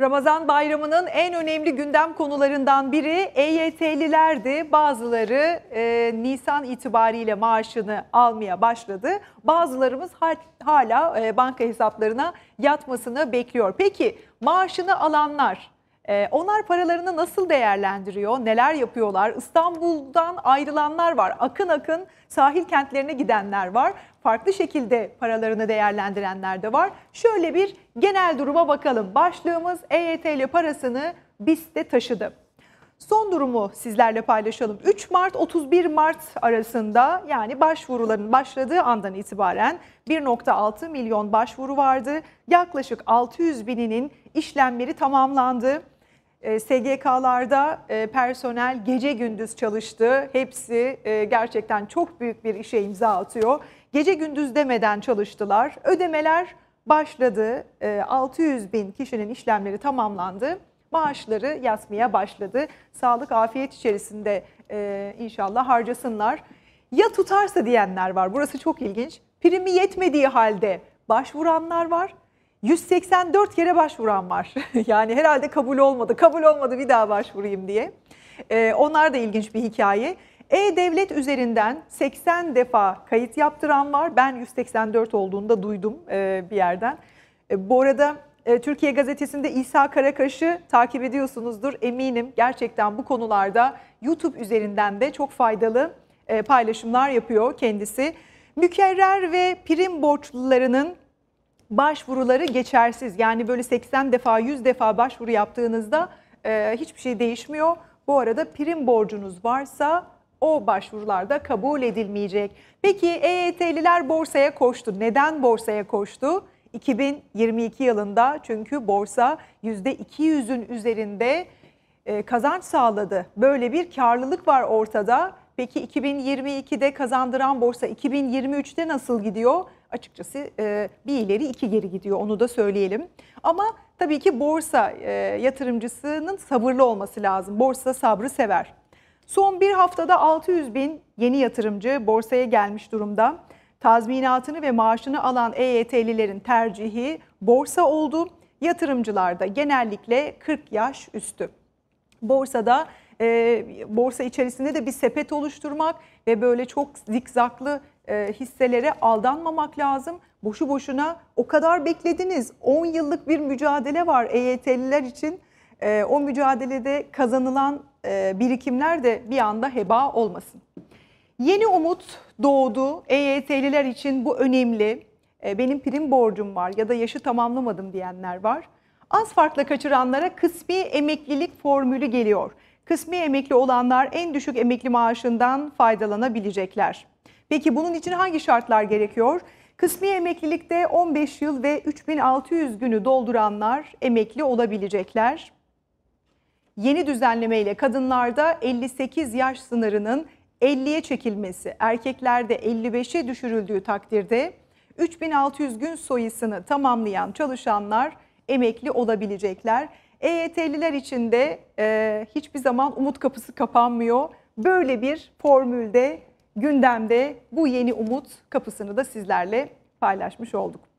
Ramazan bayramının en önemli gündem konularından biri EYT'lilerdi. Bazıları e, Nisan itibariyle maaşını almaya başladı. Bazılarımız hala e, banka hesaplarına yatmasını bekliyor. Peki maaşını alanlar ee, onlar paralarını nasıl değerlendiriyor, neler yapıyorlar? İstanbul'dan ayrılanlar var, akın akın sahil kentlerine gidenler var. Farklı şekilde paralarını değerlendirenler de var. Şöyle bir genel duruma bakalım. Başlığımız EYT ile parasını BIST de taşıdı. Son durumu sizlerle paylaşalım. 3 Mart 31 Mart arasında yani başvuruların başladığı andan itibaren 1.6 milyon başvuru vardı. Yaklaşık 600 bininin işlemleri tamamlandı. E, SGK'larda e, personel gece gündüz çalıştı. Hepsi e, gerçekten çok büyük bir işe imza atıyor. Gece gündüz demeden çalıştılar. Ödemeler başladı. 600 bin kişinin işlemleri tamamlandı. Maaşları yazmaya başladı. Sağlık afiyet içerisinde inşallah harcasınlar. Ya tutarsa diyenler var. Burası çok ilginç. Primi yetmediği halde başvuranlar var 184 kere başvuran var. yani herhalde kabul olmadı, kabul olmadı bir daha başvurayım diye. Ee, onlar da ilginç bir hikaye. E-Devlet üzerinden 80 defa kayıt yaptıran var. Ben 184 olduğunu da duydum e, bir yerden. E, bu arada e, Türkiye Gazetesi'nde İsa Karakaş'ı takip ediyorsunuzdur eminim. Gerçekten bu konularda YouTube üzerinden de çok faydalı e, paylaşımlar yapıyor kendisi. Mükerrer ve prim borçlularının başvuruları geçersiz. Yani böyle 80 defa 100 defa başvuru yaptığınızda e, hiçbir şey değişmiyor. Bu arada prim borcunuz varsa o başvurularda kabul edilmeyecek. Peki EYT'liler borsaya koştu. Neden borsaya koştu? 2022 yılında çünkü borsa %200'ün üzerinde e, kazanç sağladı. Böyle bir karlılık var ortada Peki 2022'de kazandıran borsa 2023'te nasıl gidiyor? Açıkçası e, bir ileri iki geri gidiyor onu da söyleyelim. Ama tabii ki borsa e, yatırımcısının sabırlı olması lazım. Borsa sabrı sever. Son bir haftada 600 bin yeni yatırımcı borsaya gelmiş durumda. Tazminatını ve maaşını alan EYT'lilerin tercihi borsa oldu. Yatırımcılar da genellikle 40 yaş üstü. Borsada e, borsa içerisinde de bir sepet oluşturmak ve böyle çok zikzaklı e, hisselere aldanmamak lazım. Boşu boşuna o kadar beklediniz. 10 yıllık bir mücadele var EYT'liler için. E, o mücadelede kazanılan e, birikimler de bir anda heba olmasın. Yeni umut doğdu. EYT'liler için bu önemli. E, benim prim borcum var ya da yaşı tamamlamadım diyenler var. Az farkla kaçıranlara kısmi emeklilik formülü geliyor. Kısmi emekli olanlar en düşük emekli maaşından faydalanabilecekler. Peki bunun için hangi şartlar gerekiyor? Kısmi emeklilikte 15 yıl ve 3600 günü dolduranlar emekli olabilecekler. Yeni düzenleme ile kadınlarda 58 yaş sınırının 50'ye çekilmesi, erkeklerde 55'e düşürüldüğü takdirde 3600 gün soyisini tamamlayan çalışanlar emekli olabilecekler. EYT'liler için de e, hiçbir zaman umut kapısı kapanmıyor. Böyle bir formülde gündemde bu yeni umut kapısını da sizlerle paylaşmış olduk.